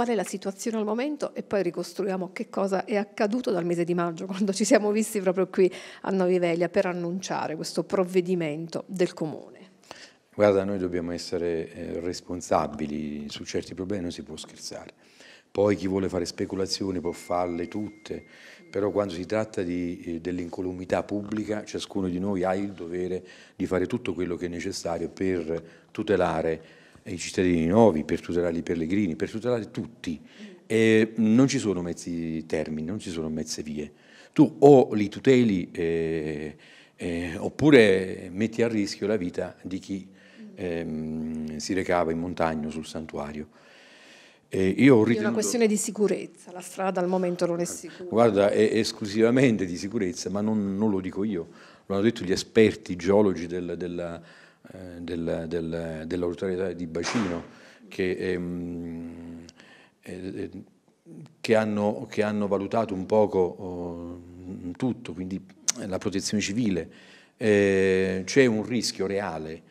qual è la situazione al momento e poi ricostruiamo che cosa è accaduto dal mese di maggio quando ci siamo visti proprio qui a Noviveglia per annunciare questo provvedimento del Comune. Guarda, noi dobbiamo essere eh, responsabili, su certi problemi non si può scherzare. Poi chi vuole fare speculazioni può farle tutte, però quando si tratta eh, dell'incolumità pubblica ciascuno di noi ha il dovere di fare tutto quello che è necessario per tutelare i cittadini nuovi, per tutelare i pellegrini, per tutelare tutti. E non ci sono mezzi termini, non ci sono mezze vie. Tu o li tuteli eh, eh, oppure metti a rischio la vita di chi ehm, si recava in montagna sul santuario. Ritenuto... È una questione di sicurezza, la strada al momento non è sicura. Guarda, è esclusivamente di sicurezza, ma non, non lo dico io, lo hanno detto gli esperti geologi del, della, eh, del, del, dell'autorità di bacino che, ehm, eh, eh, che, hanno, che, hanno, valutato un poco oh, tutto, quindi la protezione civile. Eh, c'è un rischio reale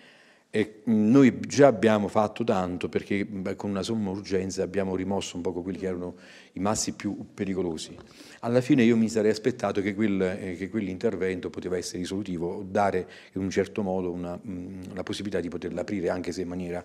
e noi già abbiamo fatto tanto perché con una somma urgenza abbiamo rimosso un po' quelli che erano i massi più pericolosi. Alla fine io mi sarei aspettato che, quel, eh, che quell'intervento poteva essere risolutivo, dare in un certo modo una, mm, la possibilità di poterla aprire anche se in maniera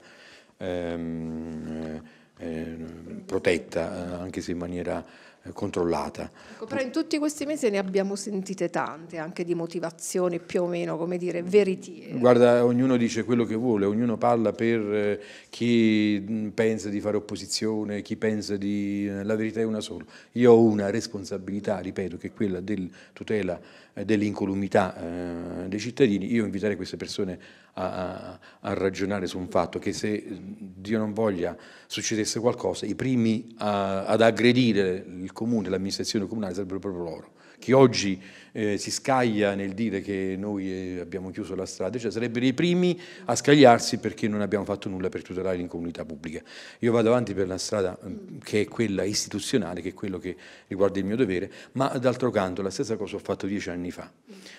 ehm, eh, protetta, eh, anche se in maniera eh, controllata. Ecco, però in tutti questi mesi ne abbiamo sentite tante, anche di motivazioni più o meno, come dire, veritiere. Guarda, ognuno dice quello che vuole, ognuno parla per eh, chi mm, pensa di fare opposizione, chi pensa di... Eh, la verità è una sola. Io ho una responsabilità, ripeto, che è quella del tutela dell'incolumità dei cittadini. Io inviterei queste persone a, a, ragionare su un fatto che se mm, Dio non voglia succedesse qualcosa, i primi a, ad aggredire il comune, l'amministrazione comunale sarebbero proprio loro, che oggi eh, si scaglia nel dire che noi eh, abbiamo chiuso la strada, cioè sarebbero i primi a scagliarsi perché non abbiamo fatto nulla per tutelare l'incomunità pubblica. Io vado avanti per la strada mm, che è quella istituzionale, che è quello che riguarda il mio dovere, ma d'altro canto la stessa cosa ho fatto dieci anni fa,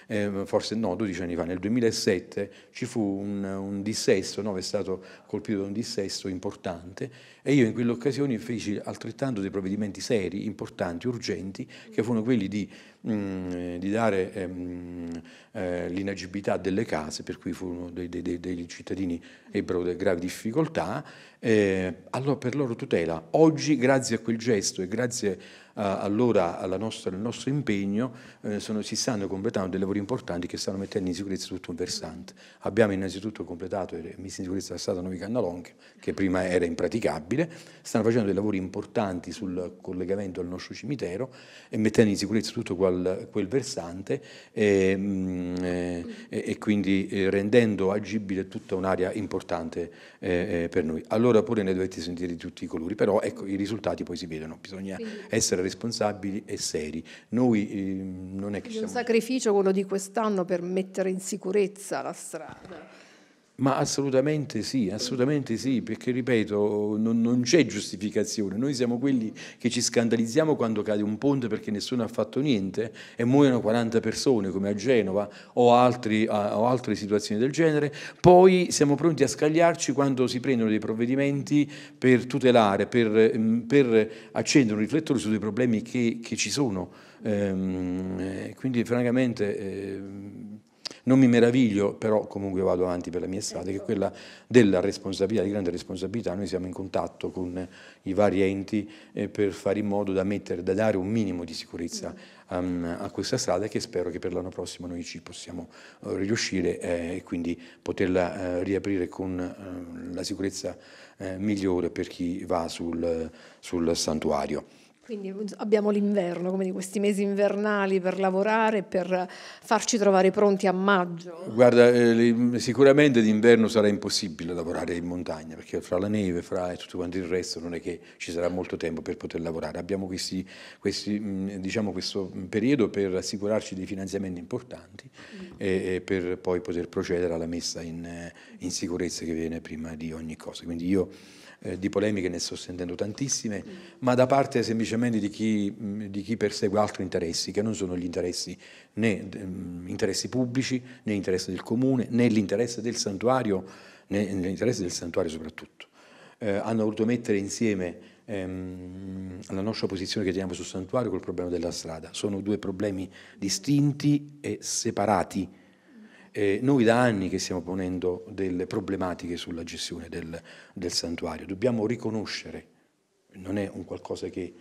eh, forse no, dodici anni fa, nel 2007 ci fu un, un dissesto, no, è stato colpito da un dissesto importante e io in quell'occasione feci altrettanto dei provvedimenti seri, importanti, urgenti, che furono quelli di, mh, mm, eh, di dare ehm, eh, l'inagibilità delle case, per cui furono dei, dei, dei cittadini ebbero gravi difficoltà, eh, allora per loro tutela. Oggi, grazie a quel gesto e grazie Ah, allora nostra, il nostro impegno eh, sono, si stanno completando dei lavori importanti che stanno mettendo in sicurezza tutto un versante. Abbiamo innanzitutto completato eh, e messo in sicurezza la strada Novi Cannalong, che prima era impraticabile, stanno facendo dei lavori importanti sul collegamento al nostro cimitero e mettendo in sicurezza tutto quel, quel versante e, mm, eh, e, e, quindi rendendo agibile tutta un'area importante per noi. Allora pure ne dovete sentire di tutti i colori, però ecco i risultati poi si vedono, bisogna essere responsabili e seri. Noi eh, non è che... È siamo... un sacrificio quello di quest'anno per mettere in sicurezza la strada. Ma assolutamente sì, assolutamente sì, perché ripeto, non, non, c'è giustificazione. Noi siamo quelli che ci scandalizziamo quando cade un ponte perché nessuno ha fatto niente e muoiono 40 persone come a Genova o, altri, o altre situazioni del genere. Poi siamo pronti a scagliarci quando si prendono dei provvedimenti per tutelare, per, mm, per accendere un riflettore sui problemi che, che ci sono. Ehm, eh, quindi francamente... Eh, non mi meraviglio, però comunque vado avanti per la mia strada, che è quella della responsabilità, di grande responsabilità. Noi siamo in contatto con i vari enti eh, per fare in modo da, mettere, da dare un minimo di sicurezza ehm, a questa strada che spero che per l'anno prossimo noi ci possiamo eh, riuscire eh, e quindi poterla riaprire con ehm, la sicurezza migliore per chi va sul, sul santuario. Quindi mm, abbiamo l'inverno, come di questi mesi invernali per lavorare, per farci trovare pronti a maggio. Guarda, eh, mm, sicuramente d'inverno sarà impossibile lavorare in montagna, perché fra la neve, fra tutto quanto il resto non è che ci sarà molto tempo per poter lavorare. Abbiamo questi, questi, mm, diciamo, questo periodo per assicurarci dei finanziamenti importanti mm. e, e, per poi poter procedere alla messa in, eh, in sicurezza che viene prima di ogni cosa. Quindi io eh, di polemiche ne sto sentendo tantissime, ma da parte semplicemente di chi, mm, di chi, persegue altri interessi, che non sono gli interessi né mh, mm, interessi pubblici, né interessi del comune, né l'interesse del santuario, né l'interesse del santuario soprattutto. Eh, hanno voluto mettere insieme ehm, la nostra posizione che teniamo sul santuario col problema della strada. Sono due problemi distinti e separati eh, noi da anni che stiamo ponendo delle problematiche sulla gestione del, del santuario, dobbiamo riconoscere, non è un qualcosa che,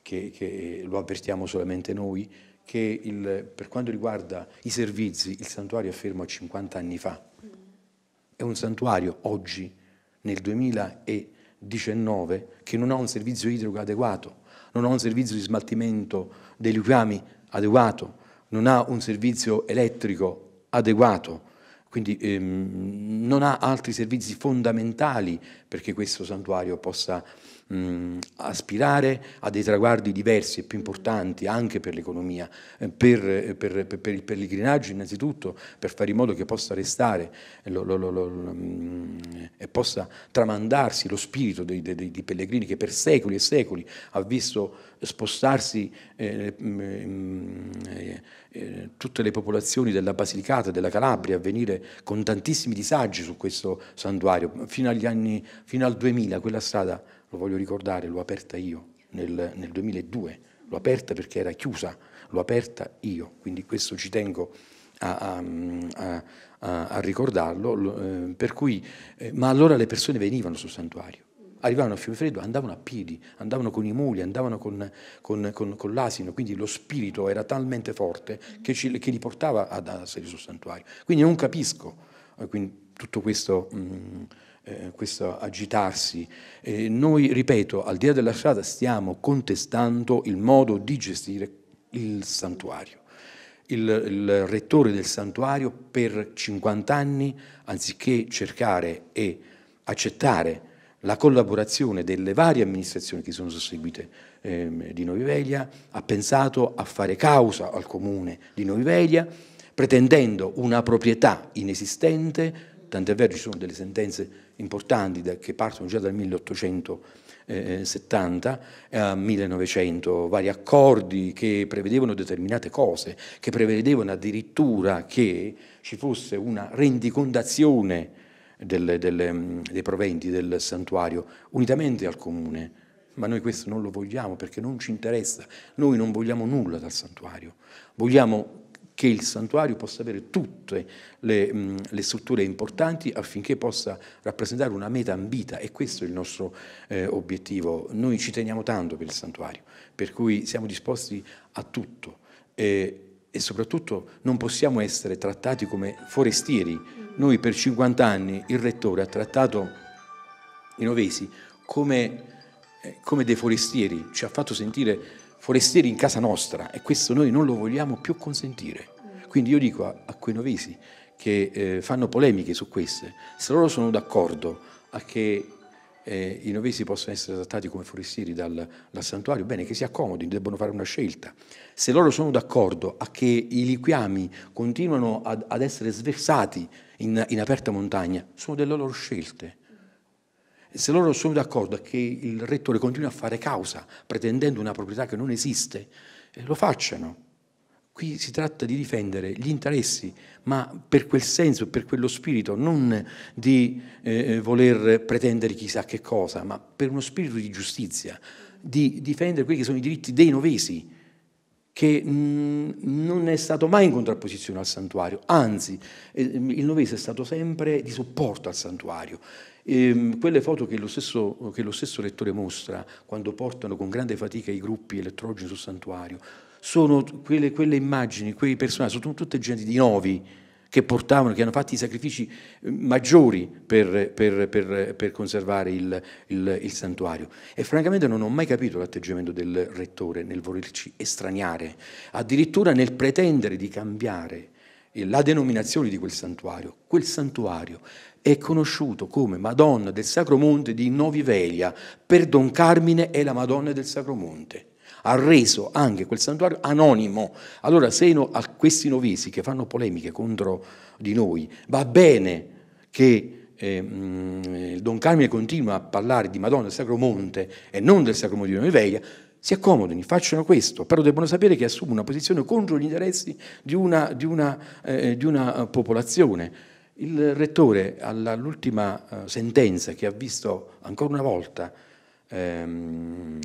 che, che lo avvertiamo solamente noi, che il, per quanto riguarda i servizi, il santuario è fermo a 50 anni fa. È un santuario oggi, nel 2019, che non ha un servizio idrico adeguato, non ha un servizio di smaltimento dei liquami adeguato, non ha un servizio elettrico adeguato, quindi ehm, non ha altri servizi fondamentali perché questo santuario possa mh, aspirare a dei traguardi diversi e più importanti anche per l'economia, eh, per, eh, per, per, per, il pellegrinaggio innanzitutto, per fare in modo che possa restare eh, lo, lo, lo, mh, e possa tramandarsi lo spirito dei, dei, dei, pellegrini che per secoli e secoli ha visto spostarsi eh, mh, eh, tutte le popolazioni della Basilicata, della Calabria a venire con tantissimi disagi su questo santuario, fino, agli anni, fino al 2000, quella strada, lo voglio ricordare, l'ho aperta io nel, nel 2002, l'ho aperta perché era chiusa, l'ho aperta io, quindi questo ci tengo a, a, a, a ricordarlo, eh, cui, eh, ma allora le persone venivano sul santuario arrivavano a Fiume Freddo, andavano a piedi, andavano con i muli, andavano con, con, con, con l'asino, quindi lo spirito era talmente forte che, ci, che li portava ad essere sul santuario. Quindi non capisco eh, quindi, tutto questo... Mh, mm, eh, questo agitarsi. Eh, noi, ripeto, al di là della strada stiamo contestando il modo di gestire il santuario. Il, il rettore del santuario per 50 anni, anziché cercare e accettare la collaborazione delle varie amministrazioni che sono susseguite ehm, di Noviveglia, ha pensato a fare causa al comune di Noviveglia, pretendendo una proprietà inesistente, tant'è vero ci sono delle sentenze importanti da, che partono già dal 1870 eh, a 1900, vari accordi che prevedevano determinate cose, che prevedevano addirittura che ci fosse una rendicontazione delle, delle, mm, dei proventi del santuario, unitamente al comune. Ma noi questo non lo vogliamo perché non ci interessa. Noi non vogliamo nulla dal santuario. Vogliamo che il santuario possa avere tutte le, mm, le, strutture importanti affinché possa rappresentare una meta ambita e questo è il nostro eh, obiettivo. Noi ci teniamo tanto per il santuario, per cui siamo disposti a tutto eh, e soprattutto non possiamo essere trattati come forestieri noi per 50 anni il rettore ha trattato i novesi come, eh, come dei forestieri, ci ha fatto sentire forestieri in casa nostra e questo noi non lo vogliamo più consentire. Quindi io dico a, a quei novesi che eh, fanno polemiche su queste, se loro sono d'accordo a che eh, i novesi possano essere trattati come forestieri dal, dal, santuario, bene, che si accomodino, debbono fare una scelta. Se loro sono d'accordo a che i liquiami continuano ad, ad essere sversati in, in aperta montagna, sono delle loro scelte. se loro sono d'accordo che il rettore continua a fare causa pretendendo una proprietà che non esiste, eh, lo facciano. Qui si tratta di difendere gli interessi, ma per quel senso, per quello spirito, non di eh, eh, voler pretendere chissà che cosa, ma per uno spirito di giustizia, di difendere quelli che sono i diritti dei novesi, che mm, non è stato mai in contrapposizione al santuario, anzi eh, il Novese è stato sempre di supporto al santuario. Ehm, quelle foto che lo, stesso, che lo stesso lettore mostra quando portano con grande fatica i gruppi elettrogeni sul santuario, sono quelle, quelle immagini, quei personaggi, sono tutte gente di novi, che portavano, che hanno fatto i sacrifici eh, maggiori per, per, per, per conservare il, il, il, santuario. E francamente non ho mai capito l'atteggiamento del rettore nel volerci estraniare, addirittura nel pretendere di cambiare eh, la denominazione di quel santuario. Quel santuario è conosciuto come Madonna del Sacro Monte di Noviveglia, per Don Carmine è la Madonna del Sacro Monte ha reso anche quel santuario anonimo. Allora se no, a questi novisi che fanno polemiche contro di noi va bene che eh, Don Carmine continua a parlare di Madonna del Sacro Monte e non del Sacro Monte di Noveveglia, si accomodino, facciano questo, però devono sapere che assumono una posizione contro gli interessi di una, di una, eh, di una eh, popolazione. Il rettore all'ultima eh, sentenza che ha visto ancora una volta ehm,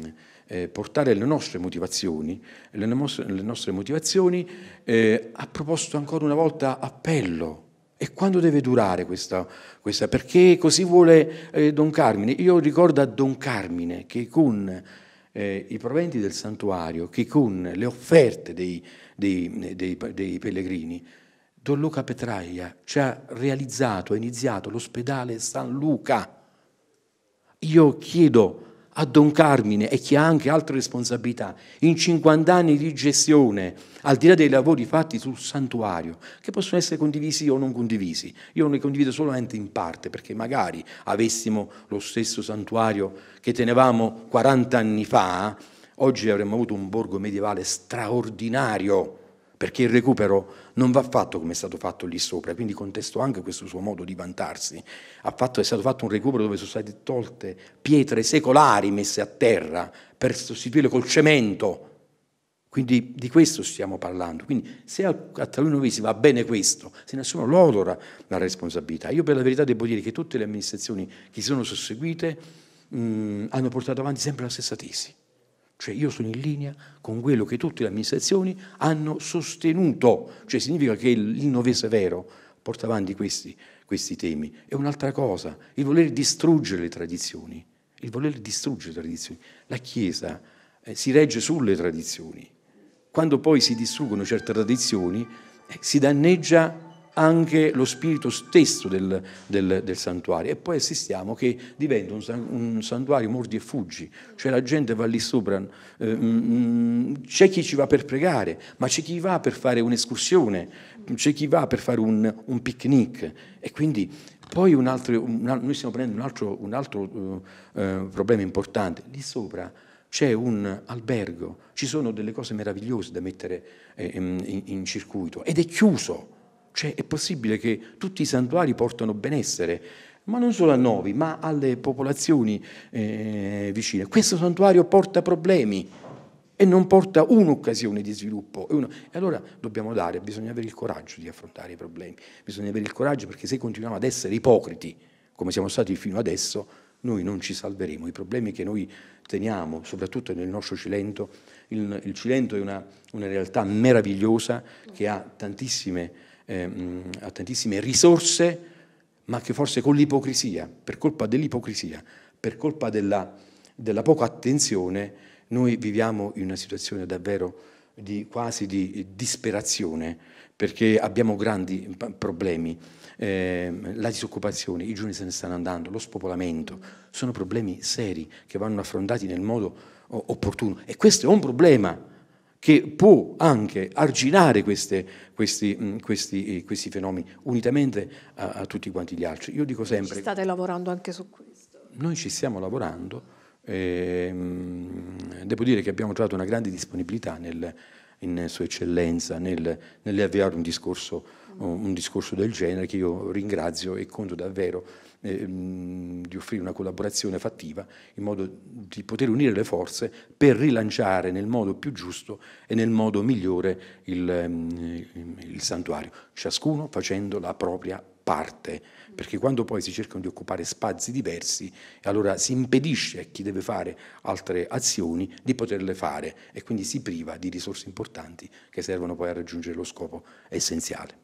eh, portare le nostre motivazioni, le, nostre, le nostre motivazioni eh, ha proposto ancora una volta appello. E quando deve durare questa? questa? Perché così vuole eh, Don Carmine. Io ricordo a Don Carmine che con eh, i proventi del santuario, che con le offerte dei, dei, dei, dei pellegrini, Don Luca Petraia ci ha realizzato, ha iniziato l'ospedale San Luca. Io chiedo a Don Carmine e chi ha anche altre responsabilità, in 50 anni di gestione, al di là dei lavori fatti sul santuario, che possono essere condivisi o non condivisi. Io ne condivido solamente in parte, perché magari avessimo lo stesso santuario che tenevamo 40 anni fa, oggi avremmo avuto un borgo medievale straordinario perché il recupero non va fatto come è stato fatto lì sopra, quindi contesto anche questo suo modo di vantarsi. Fatto, è stato fatto un recupero dove sono state tolte pietre secolari messe a terra per sostituirle col cemento. Quindi di questo stiamo parlando. Quindi se a Talunovesi va bene questo, se nessuno lo odora la responsabilità. Io per la verità devo dire che tutte le amministrazioni che si sono susseguite mh, hanno portato avanti sempre la stessa tesi cioè io sono in linea con quello che tutte le amministrazioni hanno sostenuto, cioè significa che il novese vero porta avanti questi, questi temi. È un'altra cosa, il voler distruggere le tradizioni, il voler distruggere le tradizioni. La Chiesa eh, si regge sulle tradizioni. Quando poi si distruggono certe tradizioni, eh, si danneggia anche lo spirito stesso del, del, del santuario. E poi assistiamo che diventa un, un, santuario mordi e fuggi, cioè la gente va lì sopra, ehm, c'è chi ci va per pregare, ma c'è chi va per fare un'escursione, c'è chi va per fare un, un picnic. E quindi poi un altro, noi stiamo prendendo un altro, un altro eh, eh, problema importante, lì sopra c'è un albergo, ci sono delle cose meravigliose da mettere in, eh, in, in circuito ed è chiuso. Cioè è possibile che tutti i santuari portano benessere, ma non solo a noi, ma alle popolazioni eh, vicine. Questo santuario porta problemi e non porta un'occasione di sviluppo. E, allora dobbiamo dare, bisogna avere il coraggio di affrontare i problemi, bisogna avere il coraggio perché se continuiamo ad essere ipocriti, come siamo stati fino adesso, noi non ci salveremo. I problemi che noi teniamo, soprattutto nel nostro Cilento, il, il Cilento è una, una realtà meravigliosa che ha tantissime ehm, a tantissime risorse, ma che forse con l'ipocrisia, per colpa dell'ipocrisia, per colpa della, della, poca attenzione, noi viviamo in una situazione davvero di, quasi di disperazione, perché abbiamo grandi problemi. Eh, la disoccupazione, i giovani se ne stanno andando, lo spopolamento, sono problemi seri che vanno affrontati nel modo opportuno. E questo è un problema che può anche arginare queste, questi, mm, questi, eh, questi, fenomeni unitamente a, a, tutti quanti gli altri. Io dico sempre... Ci state lavorando anche su questo? Noi ci stiamo lavorando, e, ehm, devo dire che abbiamo trovato una grande disponibilità nel, in Sua Eccellenza nel, nell'avviare un discorso, un discorso, del genere che io ringrazio e conto davvero eh, di offrire una collaborazione fattiva in modo di poter unire le forze per rilanciare nel modo più giusto e nel modo migliore il, ehm, il santuario, ciascuno facendo la propria parte parte, perché quando poi si cercano di occupare spazi diversi, allora si impedisce a chi deve fare altre azioni di poterle fare e quindi si priva di risorse importanti che servono poi a raggiungere lo scopo essenziale.